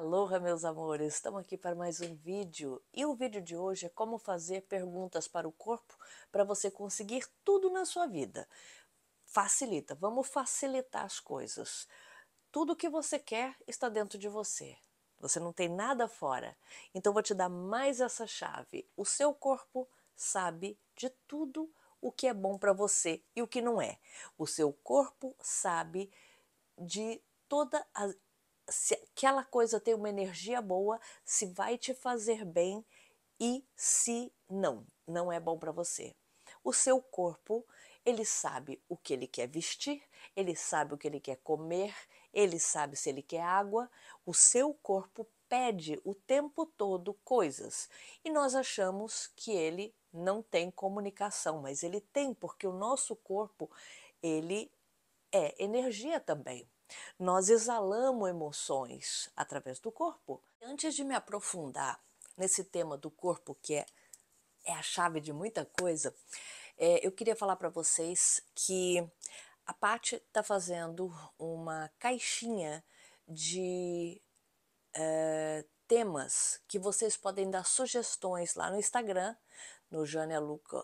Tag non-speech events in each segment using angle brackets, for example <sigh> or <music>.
Aloha, meus amores! Estamos aqui para mais um vídeo. E o vídeo de hoje é como fazer perguntas para o corpo para você conseguir tudo na sua vida. Facilita, vamos facilitar as coisas. Tudo que você quer está dentro de você. Você não tem nada fora. Então vou te dar mais essa chave. O seu corpo sabe de tudo o que é bom para você e o que não é. O seu corpo sabe de toda a se aquela coisa tem uma energia boa, se vai te fazer bem e se não, não é bom para você. O seu corpo, ele sabe o que ele quer vestir, ele sabe o que ele quer comer, ele sabe se ele quer água. O seu corpo pede o tempo todo coisas e nós achamos que ele não tem comunicação, mas ele tem porque o nosso corpo, ele é energia também. Nós exalamos emoções através do corpo. Antes de me aprofundar nesse tema do corpo, que é, é a chave de muita coisa, é, eu queria falar para vocês que a Paty está fazendo uma caixinha de é, temas que vocês podem dar sugestões lá no Instagram, no Jane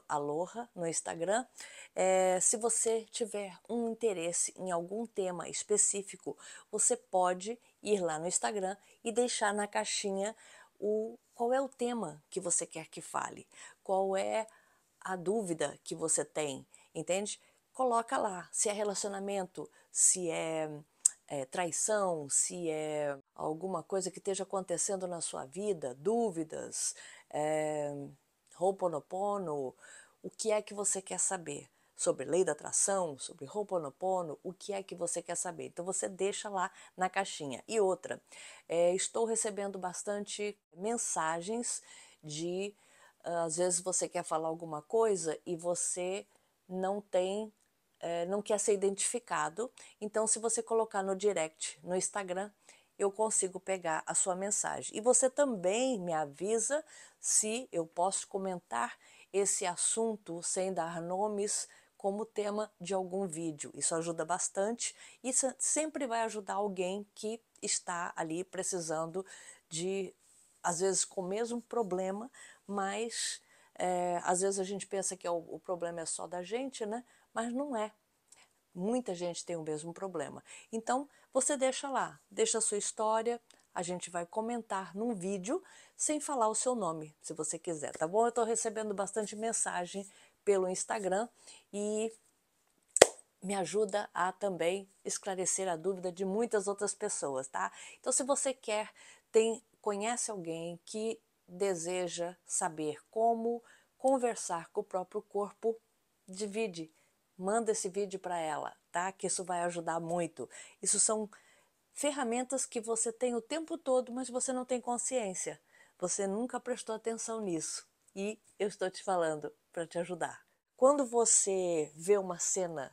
Aloha no Instagram. É, se você tiver um interesse em algum tema específico, você pode ir lá no Instagram e deixar na caixinha o qual é o tema que você quer que fale, qual é a dúvida que você tem, entende? Coloca lá se é relacionamento, se é é, traição, se é alguma coisa que esteja acontecendo na sua vida, dúvidas, é, Ho'oponopono, o que é que você quer saber? Sobre lei da atração, sobre Ho'oponopono, o que é que você quer saber? Então você deixa lá na caixinha. E outra, é, estou recebendo bastante mensagens de ah, às vezes você quer falar alguma coisa e você não tem, é, não quer ser identificado. Então, se você colocar no direct, no Instagram, eu consigo pegar a sua mensagem. E você também me avisa se eu posso comentar esse assunto sem dar nomes como tema de algum vídeo. Isso ajuda bastante e sempre vai ajudar alguém que está ali precisando de, às vezes, com o mesmo problema, mas é, às vezes a gente pensa que é o, o problema é só da gente, né? Mas não é. Muita gente tem o mesmo problema. Então, você deixa lá, deixa a sua história, a gente vai comentar num vídeo sem falar o seu nome, se você quiser, tá bom? Eu estou recebendo bastante mensagem pelo Instagram e me ajuda a também esclarecer a dúvida de muitas outras pessoas, tá? Então, se você quer, tem, conhece alguém que deseja saber como conversar com o próprio corpo, divide manda esse vídeo para ela, tá? Que isso vai ajudar muito. Isso são ferramentas que você tem o tempo todo, mas você não tem consciência. Você nunca prestou atenção nisso. E eu estou te falando para te ajudar. Quando você vê uma cena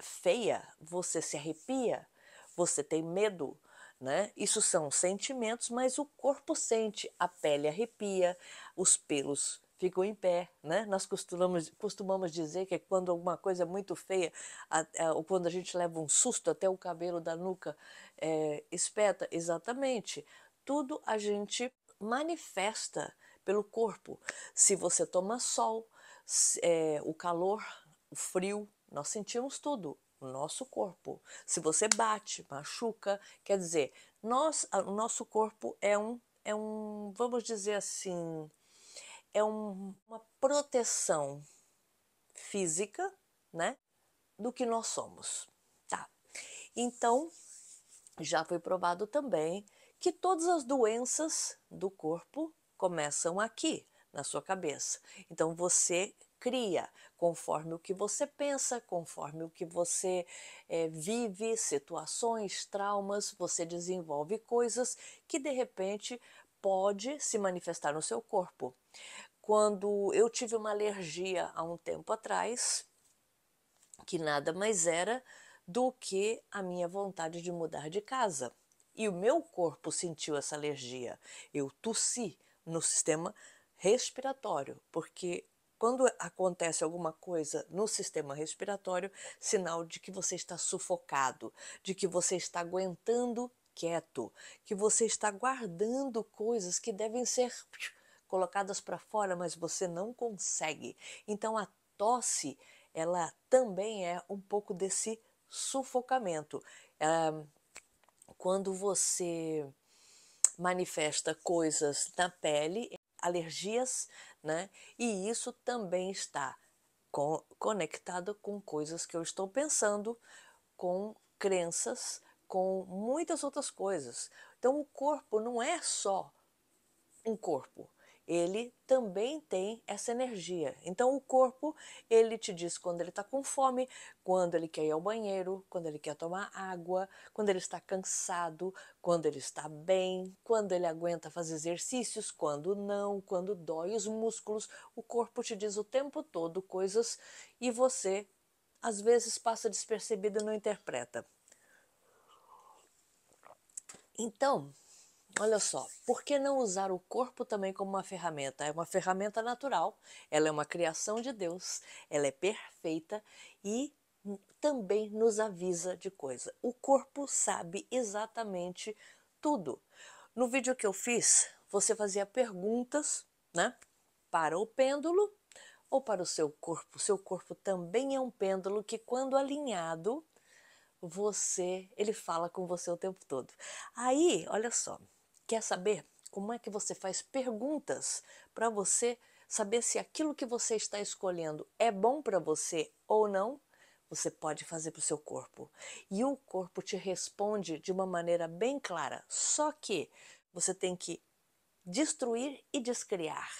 feia, você se arrepia, você tem medo, né? Isso são sentimentos, mas o corpo sente, a pele arrepia, os pelos ficam em pé. Né? Nós costumamos, costumamos dizer que quando alguma coisa é muito feia, a, a, ou quando a gente leva um susto, até o cabelo da nuca é, espeta. Exatamente. Tudo a gente manifesta pelo corpo. Se você toma sol, se, é, o calor, o frio, nós sentimos tudo o nosso corpo. Se você bate, machuca, quer dizer, nós, o nosso corpo é um, é um, vamos dizer assim, é um, uma proteção física, né, do que nós somos, tá? Então, já foi provado também que todas as doenças do corpo começam aqui, na sua cabeça. Então você cria conforme o que você pensa, conforme o que você é, vive, situações, traumas, você desenvolve coisas que de repente pode se manifestar no seu corpo quando eu tive uma alergia há um tempo atrás, que nada mais era do que a minha vontade de mudar de casa. E o meu corpo sentiu essa alergia. Eu tossi no sistema respiratório, porque quando acontece alguma coisa no sistema respiratório, sinal de que você está sufocado, de que você está aguentando quieto, que você está guardando coisas que devem ser colocadas para fora, mas você não consegue. Então a tosse, ela também é um pouco desse sufocamento. É, quando você manifesta coisas na pele, alergias, né? E isso também está co conectado com coisas que eu estou pensando, com crenças, com muitas outras coisas. Então, o corpo não é só um corpo, ele também tem essa energia. Então o corpo, ele te diz quando ele está com fome, quando ele quer ir ao banheiro, quando ele quer tomar água, quando ele está cansado, quando ele está bem, quando ele aguenta fazer exercícios, quando não, quando dói os músculos. O corpo te diz o tempo todo coisas e você às vezes passa despercebido e não interpreta. Então, Olha só, por que não usar o corpo também como uma ferramenta? É uma ferramenta natural, ela é uma criação de Deus, ela é perfeita e também nos avisa de coisa. O corpo sabe exatamente tudo. No vídeo que eu fiz, você fazia perguntas, né, para o pêndulo ou para o seu corpo. Seu corpo também é um pêndulo que quando alinhado, você, ele fala com você o tempo todo. Aí, olha só, quer saber como é que você faz perguntas para você saber se aquilo que você está escolhendo é bom para você ou não, você pode fazer para o seu corpo. E o corpo te responde de uma maneira bem clara. Só que você tem que destruir e descriar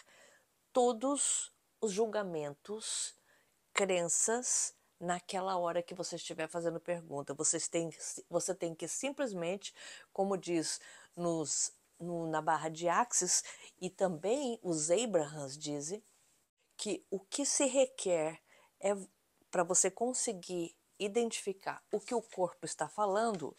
todos os julgamentos, crenças naquela hora que você estiver fazendo pergunta. Você tem, você tem que simplesmente, como diz nos no, na Barra de Axis e também os Abrahams dizem que o que se requer é para você conseguir identificar o que o corpo está falando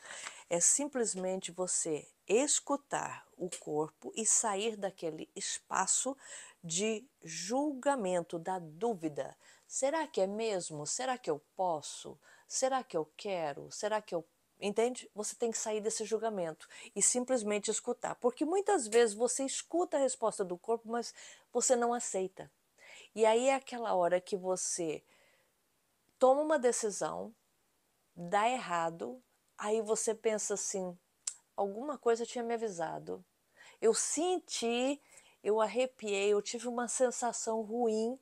é simplesmente você escutar o corpo e sair daquele espaço de julgamento, da dúvida. Será que é mesmo? Será que eu posso? Será que eu quero? Será que eu Entende? Você tem que sair desse julgamento e simplesmente escutar. Porque muitas vezes você escuta a resposta do corpo, mas você não aceita. E aí é aquela hora que você toma uma decisão, dá errado, aí você pensa assim: alguma coisa tinha me avisado. Eu senti, eu arrepiei, eu tive uma sensação ruim,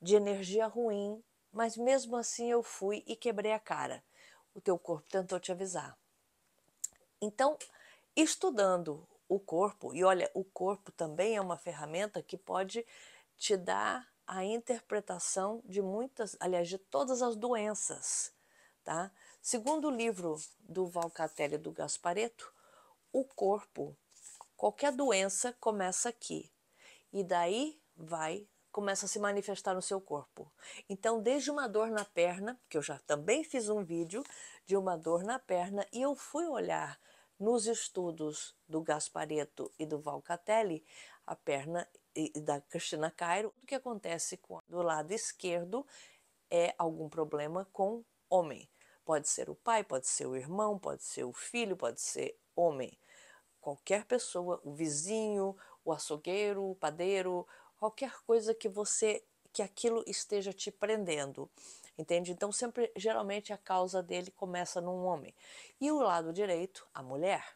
de energia ruim, mas mesmo assim eu fui e quebrei a cara o teu corpo tentou te avisar. Então, estudando o corpo, e olha, o corpo também é uma ferramenta que pode te dar a interpretação de muitas, aliás, de todas as doenças, tá? Segundo o livro do Valcatelli e do Gaspareto, o corpo, qualquer doença começa aqui e daí vai começa a se manifestar no seu corpo. Então, desde uma dor na perna, que eu já também fiz um vídeo de uma dor na perna, e eu fui olhar nos estudos do Gaspareto e do Valcatelli, a perna da Cristina Cairo, o que acontece com, do lado esquerdo é algum problema com homem. Pode ser o pai, pode ser o irmão, pode ser o filho, pode ser homem. Qualquer pessoa, o vizinho, o açougueiro, o padeiro, qualquer coisa que você que aquilo esteja te prendendo. Entende? Então sempre geralmente a causa dele começa num homem. E o lado direito, a mulher.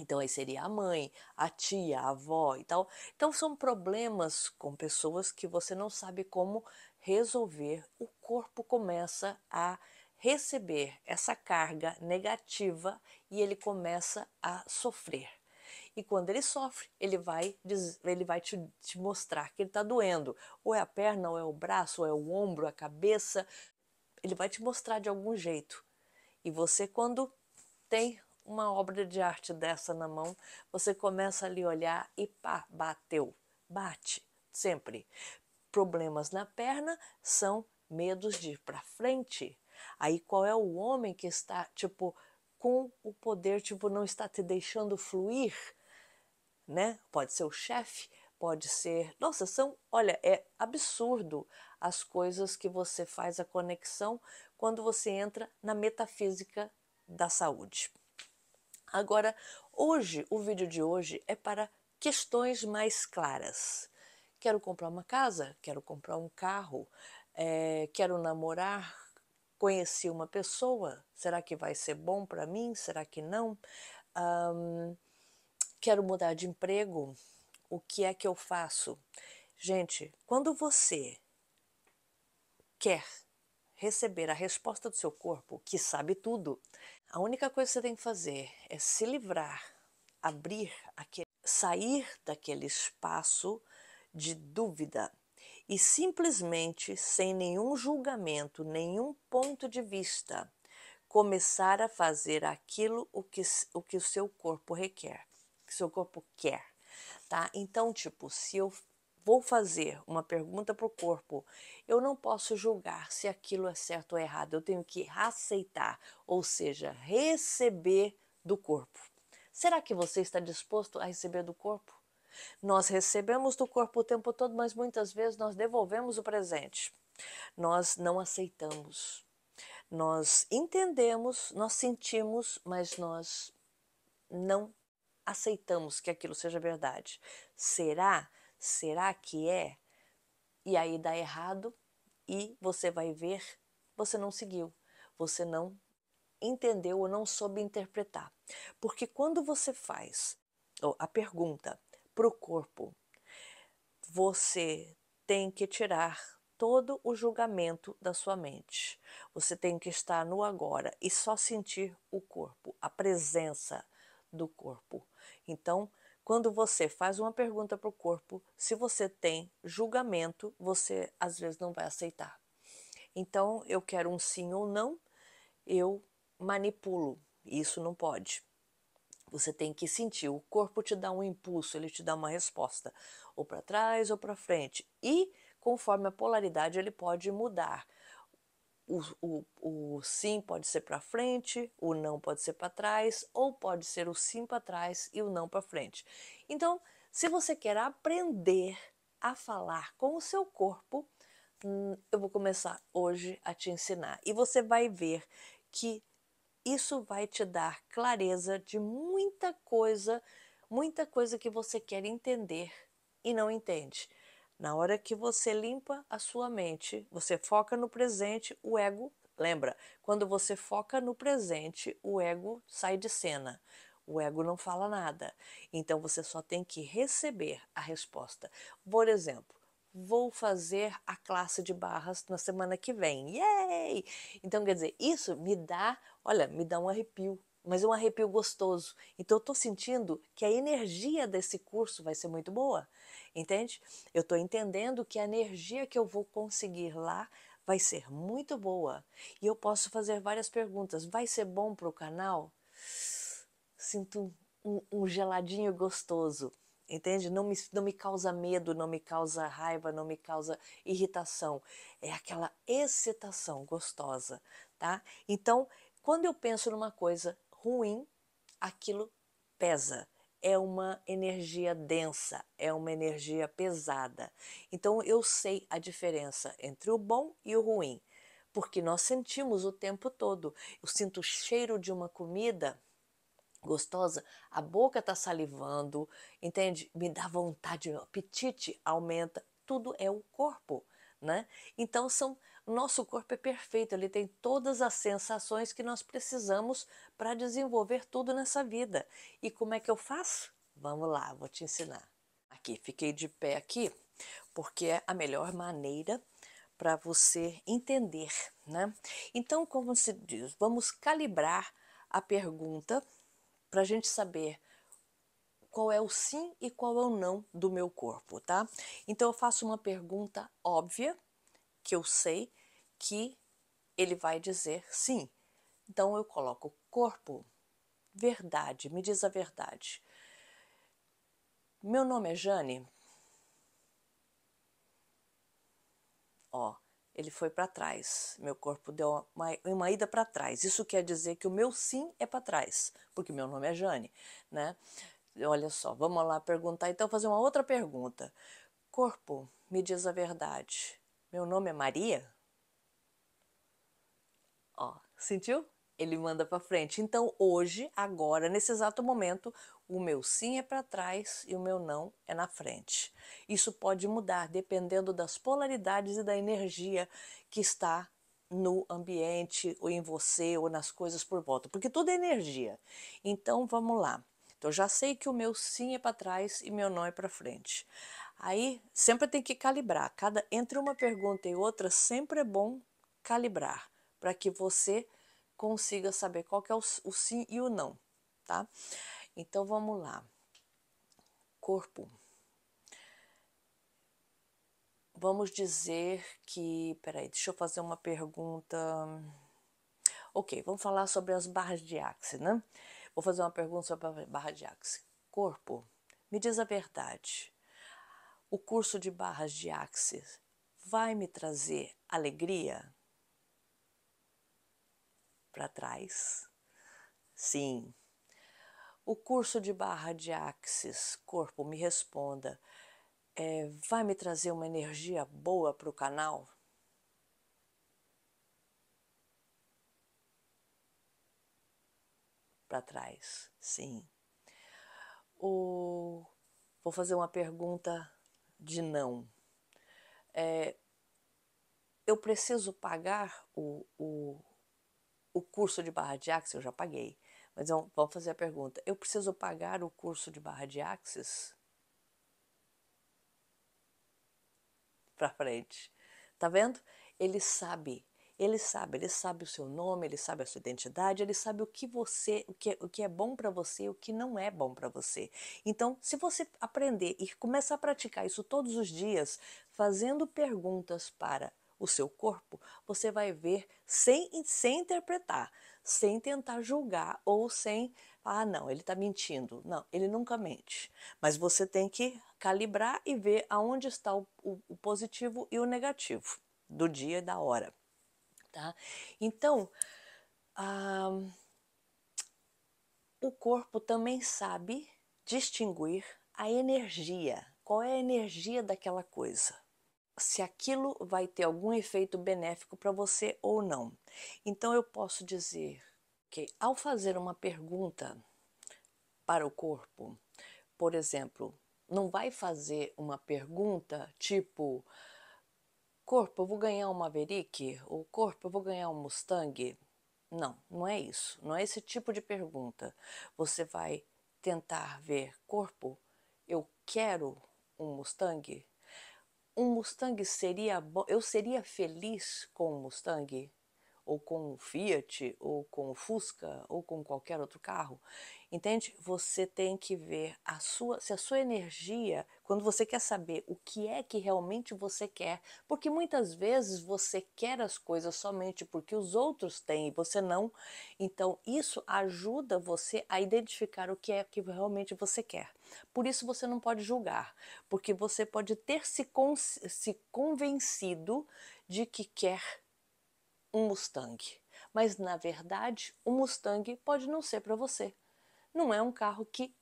Então aí seria a mãe, a tia, a avó e tal. Então são problemas com pessoas que você não sabe como resolver. O corpo começa a receber essa carga negativa e ele começa a sofrer. E quando ele sofre, ele vai, ele vai te, te mostrar que ele está doendo. Ou é a perna, ou é o braço, ou é o ombro, a cabeça. Ele vai te mostrar de algum jeito. E você, quando tem uma obra de arte dessa na mão, você começa a lhe olhar e pá, bateu. Bate, sempre. Problemas na perna são medos de ir para frente. Aí qual é o homem que está, tipo, com o poder, tipo, não está te deixando fluir? né? Pode ser o chefe, pode ser. Nossa, são. Olha, é absurdo as coisas que você faz a conexão quando você entra na metafísica da saúde. Agora, hoje, o vídeo de hoje é para questões mais claras. Quero comprar uma casa? Quero comprar um carro? É, quero namorar? Conheci uma pessoa? Será que vai ser bom para mim? Será que não? Um, quero mudar de emprego, o que é que eu faço? Gente, quando você quer receber a resposta do seu corpo, que sabe tudo, a única coisa que você tem que fazer é se livrar, abrir, aquele, sair daquele espaço de dúvida e simplesmente, sem nenhum julgamento, nenhum ponto de vista, começar a fazer aquilo o que o, que o seu corpo requer que seu corpo quer, tá? Então, tipo, se eu vou fazer uma pergunta para o corpo, eu não posso julgar se aquilo é certo ou errado. Eu tenho que aceitar, ou seja, receber do corpo. Será que você está disposto a receber do corpo? Nós recebemos do corpo o tempo todo, mas muitas vezes nós devolvemos o presente. Nós não aceitamos. Nós entendemos, nós sentimos, mas nós não aceitamos que aquilo seja verdade. Será? Será que é? E aí dá errado e você vai ver, você não seguiu, você não entendeu ou não soube interpretar. Porque quando você faz a pergunta para o corpo, você tem que tirar todo o julgamento da sua mente. Você tem que estar no agora e só sentir o corpo, a presença do corpo. Então, quando você faz uma pergunta para o corpo, se você tem julgamento, você às vezes não vai aceitar. Então, eu quero um sim ou não, eu manipulo. Isso não pode. Você tem que sentir. O corpo te dá um impulso, ele te dá uma resposta, ou para trás ou para frente. E conforme a polaridade, ele pode mudar o, o, o sim pode ser para frente, o não pode ser para trás, ou pode ser o sim para trás e o não para frente. Então, se você quer aprender a falar com o seu corpo, hum, eu vou começar hoje a te ensinar. E você vai ver que isso vai te dar clareza de muita coisa, muita coisa que você quer entender e não entende. Na hora que você limpa a sua mente, você foca no presente, o ego lembra. Quando você foca no presente, o ego sai de cena. O ego não fala nada. Então você só tem que receber a resposta. Por exemplo, vou fazer a classe de barras na semana que vem. Yay! Então, quer dizer, isso me dá, olha, me dá um arrepio, mas um arrepio gostoso. Então, eu estou sentindo que a energia desse curso vai ser muito boa. Entende? Eu estou entendendo que a energia que eu vou conseguir lá vai ser muito boa. E eu posso fazer várias perguntas. Vai ser bom para o canal? Sinto um, um, geladinho gostoso. Entende? Não me, não me causa medo, não me causa raiva, não me causa irritação. É aquela excitação gostosa, tá? Então, quando eu penso numa coisa ruim, aquilo pesa é uma energia densa, é uma energia pesada. Então eu sei a diferença entre o bom e o ruim, porque nós sentimos o tempo todo. Eu sinto o cheiro de uma comida gostosa, a boca está salivando, entende? Me dá vontade, meu apetite aumenta, tudo é o corpo, né? Então são nosso corpo é perfeito, ele tem todas as sensações que nós precisamos para desenvolver tudo nessa vida. E como é que eu faço? Vamos lá, vou te ensinar. Aqui, fiquei de pé aqui, porque é a melhor maneira para você entender, né? Então, como se diz, vamos calibrar a pergunta para a gente saber qual é o sim e qual é o não do meu corpo, tá? Então eu faço uma pergunta óbvia que eu sei que ele vai dizer sim. Então eu coloco corpo, verdade, me diz a verdade. Meu nome é Jane. Ó, ele foi para trás. Meu corpo deu uma, uma ida para trás. Isso quer dizer que o meu sim é para trás, porque meu nome é Jane, né? Olha só, vamos lá perguntar. Então, fazer uma outra pergunta. Corpo, me diz a verdade. Meu nome é Maria? Ó, sentiu? Ele manda para frente. Então, hoje, agora, nesse exato momento, o meu sim é para trás e o meu não é na frente. Isso pode mudar dependendo das polaridades e da energia que está no ambiente, ou em você, ou nas coisas por volta, porque tudo é energia. Então, vamos lá. Então já sei que o meu sim é para trás e meu não é para frente. Aí sempre tem que calibrar. Cada entre uma pergunta e outra sempre é bom calibrar para que você consiga saber qual é o, o sim e o não, tá? Então vamos lá. Corpo. Vamos dizer que, peraí, deixa eu fazer uma pergunta. Ok, vamos falar sobre as barras de axis, né? Vou fazer uma pergunta sobre a barra de axis, Corpo, me diz a verdade. O curso de barras de axis vai me trazer alegria? Para trás. Sim. O curso de barra de axis, corpo, me responda. É, vai me trazer uma energia boa para o canal? para trás. Sim. O... Vou fazer uma pergunta de não. É, eu preciso pagar o, o, o curso de barra de axis? Eu já paguei. Mas eu, vamos fazer a pergunta. Eu preciso pagar o curso de barra de axis? Para frente. Tá vendo? Ele sabe ele sabe, ele sabe o seu nome, ele sabe a sua identidade, ele sabe o que você, o que, é, o que é bom para você, o que não é bom para você. Então, se você aprender e começar a praticar isso todos os dias, fazendo perguntas para o seu corpo, você vai ver sem, sem interpretar, sem tentar julgar ou sem, ah, não, ele está mentindo. Não, ele nunca mente. Mas você tem que calibrar e ver aonde está o, o, o positivo e o negativo do dia e da hora tá? Então, ah, o corpo também sabe distinguir a energia. Qual é a energia daquela coisa? Se aquilo vai ter algum efeito benéfico para você ou não. Então eu posso dizer que ao fazer uma pergunta para o corpo, por exemplo, não vai fazer uma pergunta tipo Corpo, eu vou ganhar um Maverick? Ou corpo, eu vou ganhar um Mustang? Não, não é isso. Não é esse tipo de pergunta. Você vai tentar ver corpo, eu quero um Mustang? Um Mustang seria bom? Eu seria feliz com um Mustang? ou com o Fiat, ou com o Fusca, ou com qualquer outro carro. Entende? Você tem que ver a sua, se a sua energia, quando você quer saber o que é que realmente você quer, porque muitas vezes você quer as coisas somente porque os outros têm e você não. Então, isso ajuda você a identificar o que é que realmente você quer. Por isso você não pode julgar, porque você pode ter se, con se convencido de que quer um Mustang. Mas na verdade, o um Mustang pode não ser para você. Não é um carro que,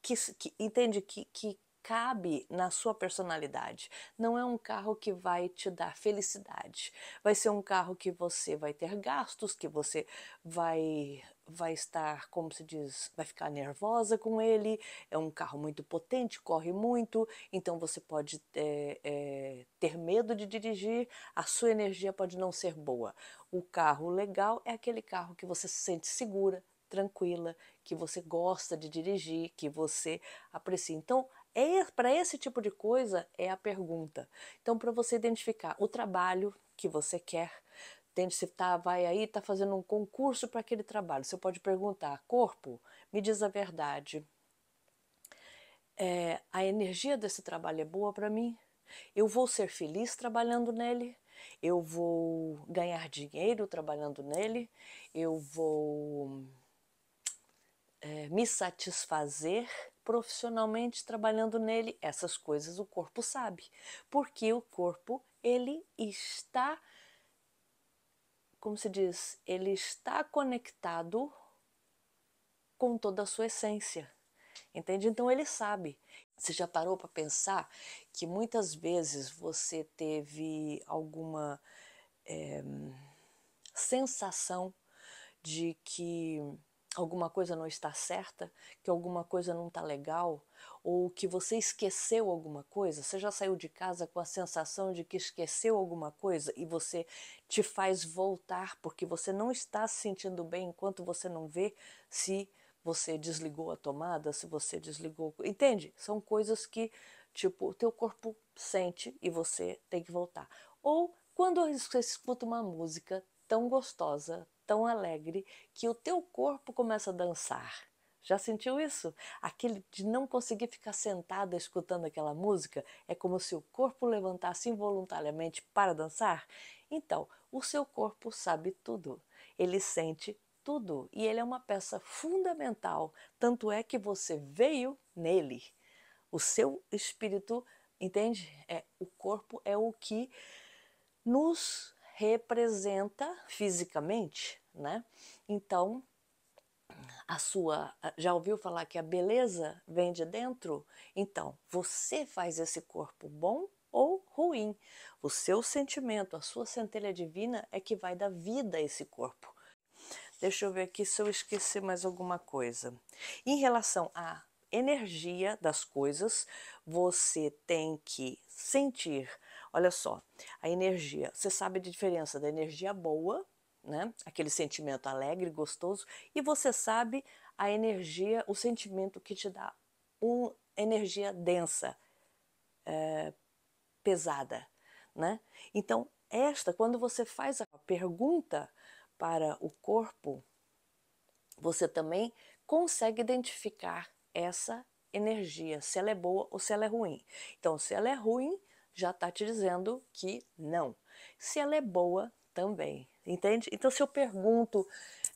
que, que entende que, que cabe na sua personalidade. Não é um carro que vai te dar felicidade. Vai ser um carro que você vai ter gastos, que você vai vai estar, como se diz, vai ficar nervosa com ele. É um carro muito potente, corre muito, então você pode é, é, ter medo de dirigir, a sua energia pode não ser boa. O carro legal é aquele carro que você se sente segura, tranquila, que você gosta de dirigir, que você aprecia. Então, é, para esse tipo de coisa é a pergunta. Então, para você identificar o trabalho que você quer, Tente se tá, vai aí, tá fazendo um concurso para aquele trabalho. Você pode perguntar, corpo, me diz a verdade. É, a energia desse trabalho é boa para mim? Eu vou ser feliz trabalhando nele? Eu vou ganhar dinheiro trabalhando nele? Eu vou é, me satisfazer profissionalmente trabalhando nele, essas coisas o corpo sabe, porque o corpo ele está como se diz, ele está conectado com toda a sua essência. Entende? Então ele sabe. Você já parou para pensar que muitas vezes você teve alguma é, sensação de que alguma coisa não está certa, que alguma coisa não está legal, ou que você esqueceu alguma coisa, você já saiu de casa com a sensação de que esqueceu alguma coisa e você te faz voltar porque você não está se sentindo bem enquanto você não vê se você desligou a tomada, se você desligou, entende? São coisas que tipo o teu corpo sente e você tem que voltar. Ou quando você escuta uma música tão gostosa, tão alegre que o teu corpo começa a dançar. Já sentiu isso? Aquele de não conseguir ficar sentada escutando aquela música? É como se o corpo levantasse involuntariamente para dançar? Então, o seu corpo sabe tudo. Ele sente tudo e ele é uma peça fundamental. Tanto é que você veio nele. O seu espírito, entende? É, o corpo é o que nos representa fisicamente, né? Então, a sua, já ouviu falar que a beleza vem de dentro? Então, você faz esse corpo bom ou ruim. O seu sentimento, a sua centelha divina é que vai dar vida a esse corpo. Deixa eu ver aqui se eu esqueci mais alguma coisa. Em relação à energia das coisas, você tem que sentir. Olha só, a energia. Você sabe a diferença da energia boa né? Aquele sentimento alegre, gostoso, e você sabe a energia, o sentimento que te dá uma energia densa, é, pesada, né? Então, esta, quando você faz a pergunta para o corpo, você também consegue identificar essa energia, se ela é boa ou se ela é ruim. Então, se ela é ruim, já está te dizendo que não. Se ela é boa, também entende? Então, se eu pergunto,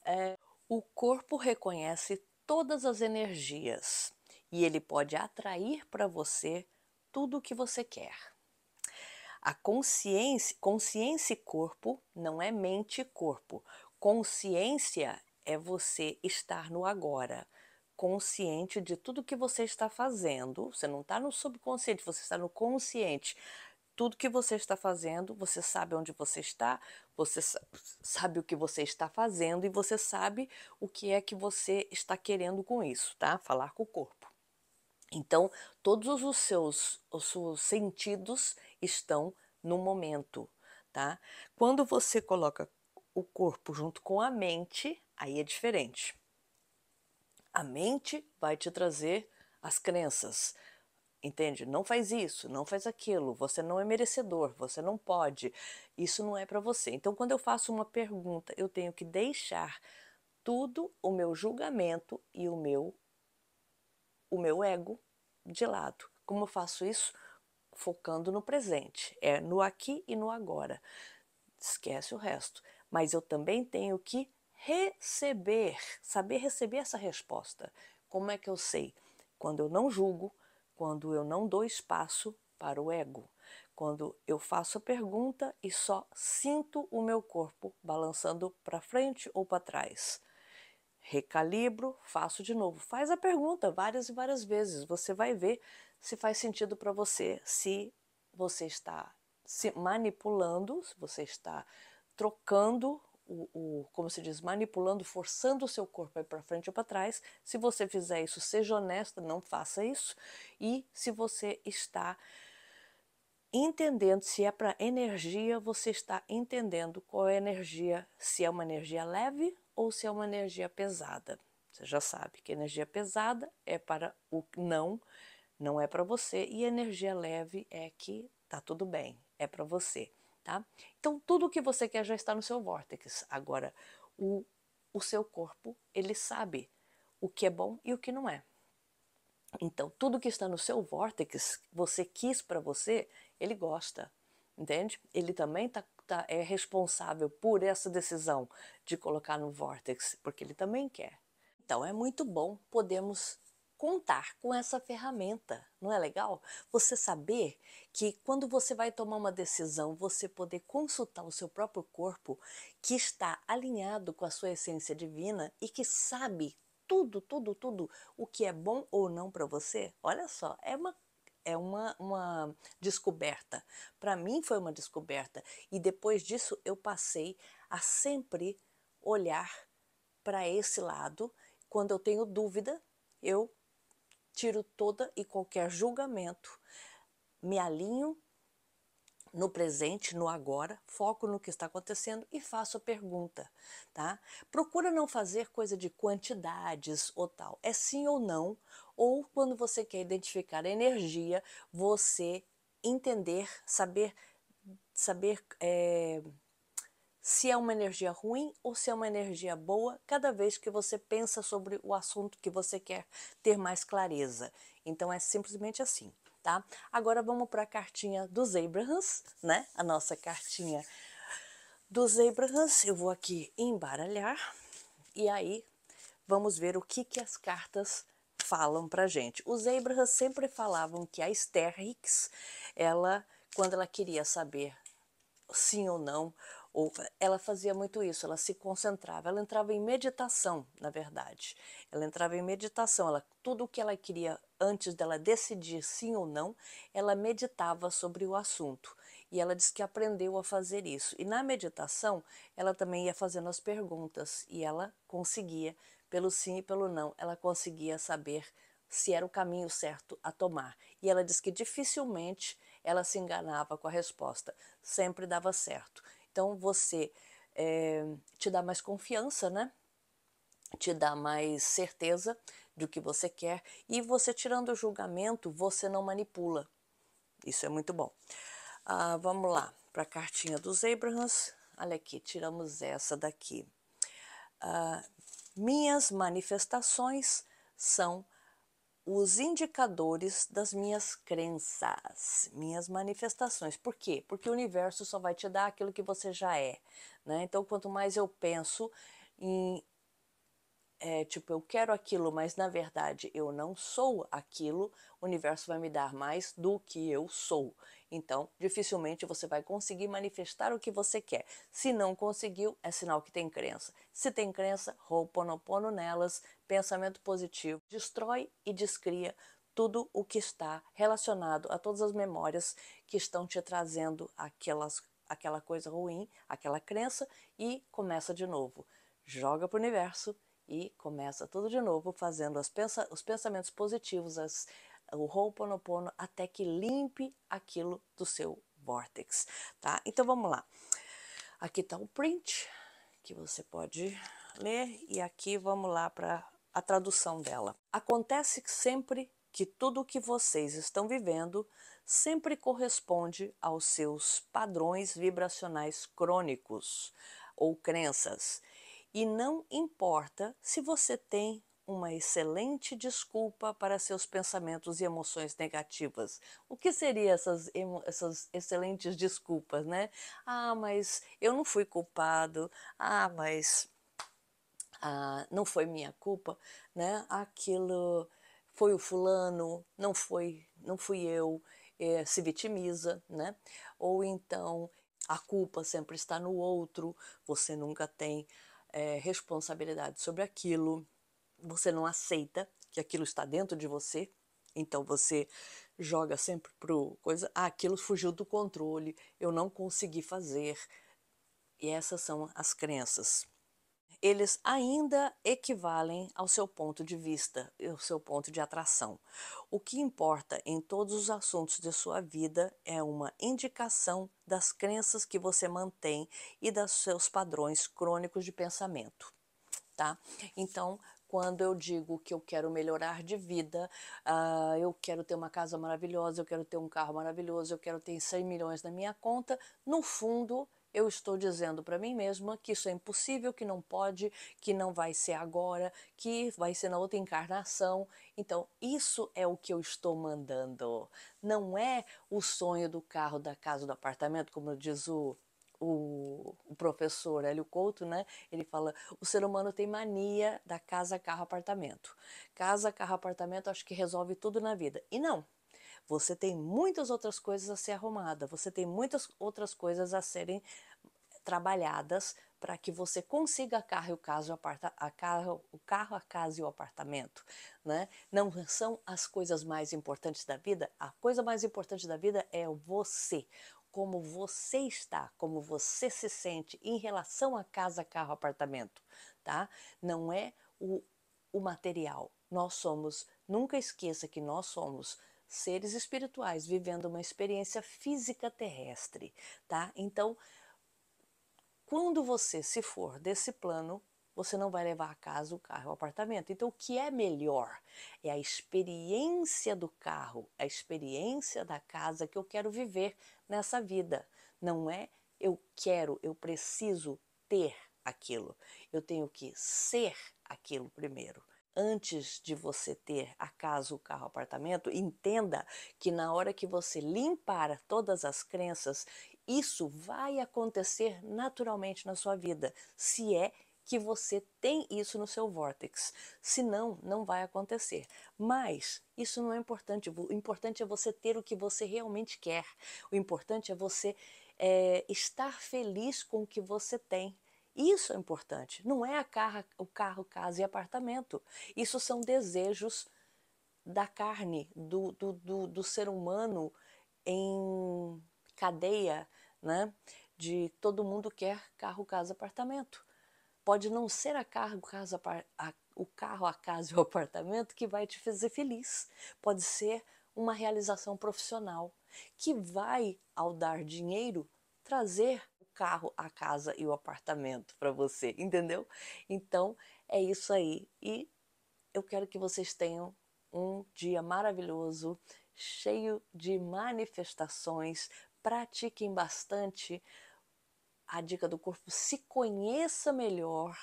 é, o corpo reconhece todas as energias e ele pode atrair para você tudo o que você quer. A consciência, consciência e corpo não é mente e corpo. Consciência é você estar no agora, consciente de tudo que você está fazendo. Você não está no subconsciente, você está no consciente tudo que você está fazendo, você sabe onde você está, você sabe o que você está fazendo e você sabe o que é que você está querendo com isso, tá? Falar com o corpo. Então, todos os seus, os seus sentidos estão no momento, tá? Quando você coloca o corpo junto com a mente, aí é diferente. A mente vai te trazer as crenças, entende? Não faz isso, não faz aquilo, você não é merecedor, você não pode, isso não é para você. Então, quando eu faço uma pergunta, eu tenho que deixar tudo o meu julgamento e o meu o meu ego de lado. Como eu faço isso? Focando no presente, é no aqui e no agora. Esquece o resto. Mas eu também tenho que receber, saber receber essa resposta. Como é que eu sei? Quando eu não julgo, quando eu não dou espaço para o ego, quando eu faço a pergunta e só sinto o meu corpo balançando para frente ou para trás. Recalibro, faço de novo. Faz a pergunta várias e várias vezes. Você vai ver se faz sentido para você, se você está se manipulando, se você está trocando o, o, como se diz, manipulando, forçando o seu corpo para frente ou para trás. Se você fizer isso, seja honesta, não faça isso. E se você está entendendo se é para energia, você está entendendo qual é a energia, se é uma energia leve ou se é uma energia pesada. Você já sabe que energia pesada é para o não, não é para você, e energia leve é que tá tudo bem, é para você tá? Então tudo o que você quer já está no seu vórtex. Agora, o, o seu corpo, ele sabe o que é bom e o que não é. Então, tudo que está no seu vórtex, você quis para você, ele gosta, entende? Ele também tá, tá, é responsável por essa decisão de colocar no vórtex, porque ele também quer. Então, é muito bom podermos contar com essa ferramenta. Não é legal? Você saber que quando você vai tomar uma decisão, você poder consultar o seu próprio corpo, que está alinhado com a sua essência divina e que sabe tudo, tudo, tudo o que é bom ou não para você. Olha só, é uma é uma, uma descoberta. Para mim foi uma descoberta. E depois disso eu passei a sempre olhar para esse lado. Quando eu tenho dúvida, eu tiro toda e qualquer julgamento, me alinho no presente, no agora, foco no que está acontecendo e faço a pergunta, tá? Procura não fazer coisa de quantidades ou tal. É sim ou não, ou quando você quer identificar a energia, você entender, saber saber é, se é uma energia ruim ou se é uma energia boa, cada vez que você pensa sobre o assunto que você quer ter mais clareza. Então é simplesmente assim, tá? Agora vamos para a cartinha dos Abrahams, né? A nossa cartinha dos Abrahams. Eu vou aqui embaralhar e aí vamos ver o que, que as cartas falam para gente. Os Abrahams sempre falavam que a Esther Hicks, ela, quando ela queria saber sim ou não ou ela fazia muito isso, ela se concentrava, ela entrava em meditação, na verdade. Ela entrava em meditação, ela, tudo o que ela queria antes dela decidir sim ou não, ela meditava sobre o assunto. E ela diz que aprendeu a fazer isso. E na meditação, ela também ia fazendo as perguntas e ela conseguia, pelo sim e pelo não, ela conseguia saber se era o caminho certo a tomar. E ela diz que dificilmente ela se enganava com a resposta, sempre dava certo. Então você é, te dá mais confiança, né? Te dá mais certeza do que você quer e você tirando o julgamento, você não manipula. Isso é muito bom. Ah, vamos lá para a cartinha dos Abrahams. Olha aqui, tiramos essa daqui. Ah, minhas manifestações são os indicadores das minhas crenças, minhas manifestações. Por quê? Porque o universo só vai te dar aquilo que você já é. Né? Então, quanto mais eu penso em. É, tipo, eu quero aquilo, mas na verdade eu não sou aquilo, o universo vai me dar mais do que eu sou. Então, dificilmente você vai conseguir manifestar o que você quer. Se não conseguiu, é sinal que tem crença. Se tem crença, roponopono nelas, pensamento positivo, destrói e descria tudo o que está relacionado a todas as memórias que estão te trazendo aquelas, aquela coisa ruim, aquela crença e começa de novo. Joga para o universo e começa tudo de novo, fazendo pensa, os pensamentos positivos, as, o Ho'oponopono até que limpe aquilo do seu vortex, tá? Então vamos lá. Aqui tá o print que você pode ler e aqui vamos lá para a tradução dela. Acontece sempre que tudo o que vocês estão vivendo sempre corresponde aos seus padrões vibracionais crônicos ou crenças. E não importa se você tem uma excelente desculpa para seus pensamentos e emoções negativas. O que seriam essas, essas excelentes desculpas, né? Ah, mas eu não fui culpado. Ah, mas ah, não foi minha culpa, né? Aquilo foi o fulano, não foi, não fui eu. É, se vitimiza, né? Ou então a culpa sempre está no outro, você nunca tem é, responsabilidade sobre aquilo você não aceita que aquilo está dentro de você, então você joga sempre pro coisa, ah, aquilo fugiu do controle, eu não consegui fazer. E essas são as crenças. Eles ainda equivalem ao seu ponto de vista, ao seu ponto de atração. O que importa em todos os assuntos de sua vida é uma indicação das crenças que você mantém e dos seus padrões crônicos de pensamento, tá? Então, quando eu digo que eu quero melhorar de vida, uh, eu quero ter uma casa maravilhosa, eu quero ter um carro maravilhoso, eu quero ter 100 milhões na minha conta, no fundo eu estou dizendo para mim mesma que isso é impossível, que não pode, que não vai ser agora, que vai ser na outra encarnação. Então, isso é o que eu estou mandando. Não é o sonho do carro, da casa, do apartamento, como diz o o, o professor Hélio Couto, né? Ele fala: o ser humano tem mania da casa, carro, apartamento. Casa, carro, apartamento, acho que resolve tudo na vida. E não. Você tem muitas outras coisas a ser arrumada, você tem muitas outras coisas a serem trabalhadas para que você consiga a carro, o caso, aparta, a carro, o carro, a casa e o apartamento, né? Não são as coisas mais importantes da vida. A coisa mais importante da vida é você como você está, como você se sente em relação a casa, carro, apartamento, tá? Não é o, o material. Nós somos, nunca esqueça que nós somos seres espirituais vivendo uma experiência física terrestre, tá? Então, quando você se for desse plano, você não vai levar a casa o carro, o apartamento. Então, o que é melhor? É a experiência do carro, a experiência da casa que eu quero viver nessa vida. Não é eu quero, eu preciso ter aquilo. Eu tenho que ser aquilo primeiro. Antes de você ter a casa, o carro, o apartamento, entenda que na hora que você limpar todas as crenças, isso vai acontecer naturalmente na sua vida, se é que você tem isso no seu vórtex. Senão, não vai acontecer. Mas isso não é importante. O importante é você ter o que você realmente quer. O importante é você é, estar feliz com o que você tem. Isso é importante. Não é a carro, o carro, casa e apartamento. Isso são desejos da carne, do, do, do, do ser humano em cadeia, né? De todo mundo quer carro, casa, apartamento. Pode não ser a carro, casa, a, o carro, a casa e o <laughs> apartamento que vai te fazer feliz. Pode ser uma realização profissional que vai, ao dar dinheiro, trazer o carro, a casa e o apartamento para você, <laughs> entendeu? Então é isso aí. E eu quero que vocês tenham um dia maravilhoso, cheio de manifestações. Pratiquem bastante a dica do corpo, se conheça melhor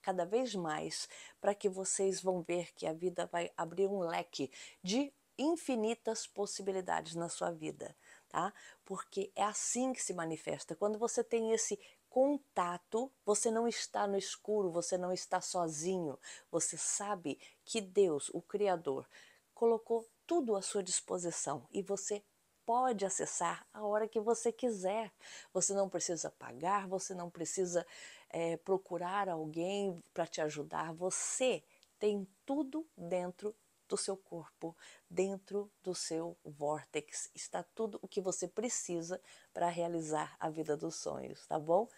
cada vez mais, para que vocês vão ver que a vida vai abrir um leque de infinitas possibilidades na sua vida, tá? Porque é assim que se manifesta. Quando você tem esse contato, você não está no escuro, você não está sozinho. Você sabe que Deus, o Criador, colocou tudo à sua disposição e você pode acessar a hora que você quiser. Você não precisa pagar, você não precisa é, procurar alguém para te ajudar. Você tem tudo dentro do seu corpo, dentro do seu vórtex. Está tudo o que você precisa para realizar a vida dos sonhos, tá bom?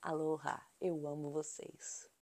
Aloha, eu amo vocês.